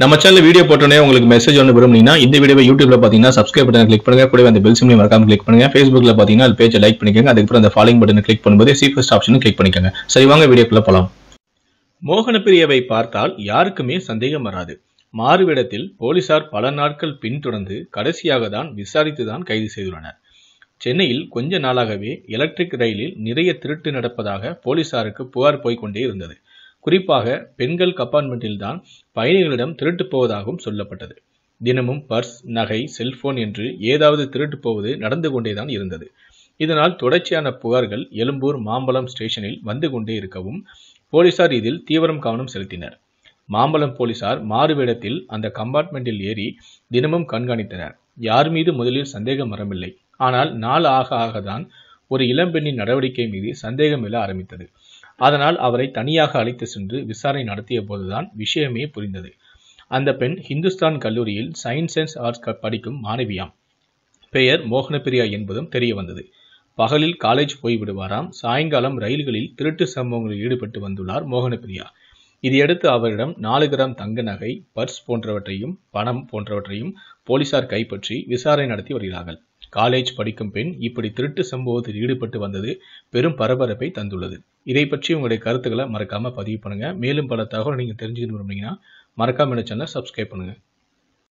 நம்ம channel video போட்டோன்னே உங்களுக்கு மெசேஜ் ஒன்று விரும்புனீங்கன்னா இந்த வீடியோ யூடியூப்ல பார்த்தீங்கன்னா சப்ஸ்கிரைப் பட்டன் கிளிக் பண்ணுங்க கூட அந்த பெல் சிம்லையும் மறக்காம கிளிக் பண்ணுங்க ஃபேஸ்புக்ல பார்த்தீங்கன்னா அது பேஜை லைக் பண்ணிக்கோங்க அதுக்கப்புறம் அந்த ஃபாலோயிங் பட்டன் கிளிக் பண்ணும்போது சீஃபஸ்ட் ஆப்ஷனும் கிளிக் பண்ணிக்கோங்க சரி வாங்க வீடியோக்குள்ள போகலாம் மோகன பிரியவை பார்த்தால் யாருக்குமே சந்தேகம் வராது மாறுவிடத்தில் போலீசார் பல நாட்கள் பின்தொடர்ந்து கடைசியாக தான் விசாரித்து தான் கைது செய்துள்ளனர் சென்னையில் கொஞ்ச நாளாகவே எலக்ட்ரிக் ரயிலில் நிறைய திருட்டு நடப்பதாக போலீசாருக்கு புகார் போய்கொண்டே இருந்தது குறிப்பாக பெண்கள் கம்பார்ட்மெண்ட்டில்தான் பயணிகளிடம் திருட்டு போவதாகவும் சொல்லப்பட்டது தினமும் பர்ஸ் நகை செல்போன் என்று ஏதாவது திருட்டு போவது நடந்து கொண்டேதான் இருந்தது இதனால் தொடர்ச்சியான புகார்கள் எழும்பூர் மாம்பலம் ஸ்டேஷனில் வந்து கொண்டே இருக்கவும் போலீசார் இதில் தீவிரம் கவனம் செலுத்தினர் மாம்பலம் போலீசார் மாறுவேடத்தில் அந்த கம்பார்ட்மெண்ட்டில் ஏறி தினமும் கண்காணித்தனர் யார் மீது முதலில் சந்தேகம் வரவில்லை ஆனால் நாள் ஆக ஆகத்தான் ஒரு இளம்பெண்ணின் நடவடிக்கை மீது சந்தேகம் எழ ஆரம்பித்தது அதனால் அவரை தனியாக அழைத்து சென்று விசாரணை நடத்திய போதுதான் விஷயமே புரிந்தது அந்த பெண் ஹிந்துஸ்தான் கல்லூரியில் சயின்ஸ் அண்ட் ஆர்ட்ஸ் படிக்கும் மாணவியாம் பெயர் மோகனப்பிரியா என்பதும் தெரிய வந்தது பகலில் காலேஜ் போய்விடுவாராம் சாயங்காலம் ரயில்களில் திருட்டு சம்பவங்களில் ஈடுபட்டு வந்துள்ளார் மோகனப்பிரியா இதையடுத்து அவரிடம் நாலு கிராம் தங்க நகை பர்ஸ் போன்றவற்றையும் பணம் போன்றவற்றையும் போலீசார் கைப்பற்றி விசாரணை நடத்தி வருகிறார்கள் காலேஜ் படிக்கும் பெண் இப்படி திருட்டு சம்பவத்தில் ஈடுபட்டு வந்தது பெரும் பரபரப்பை தந்துள்ளது இதை பற்றி உங்களுடைய கருத்துக்களை மறக்காமல் பதிவு பண்ணுங்கள் மேலும் பல தகவல் நீங்கள் தெரிஞ்சுக்கணும் அப்படின்னா மறக்காமல் சேனலை சப்ஸ்கிரைப் பண்ணுங்க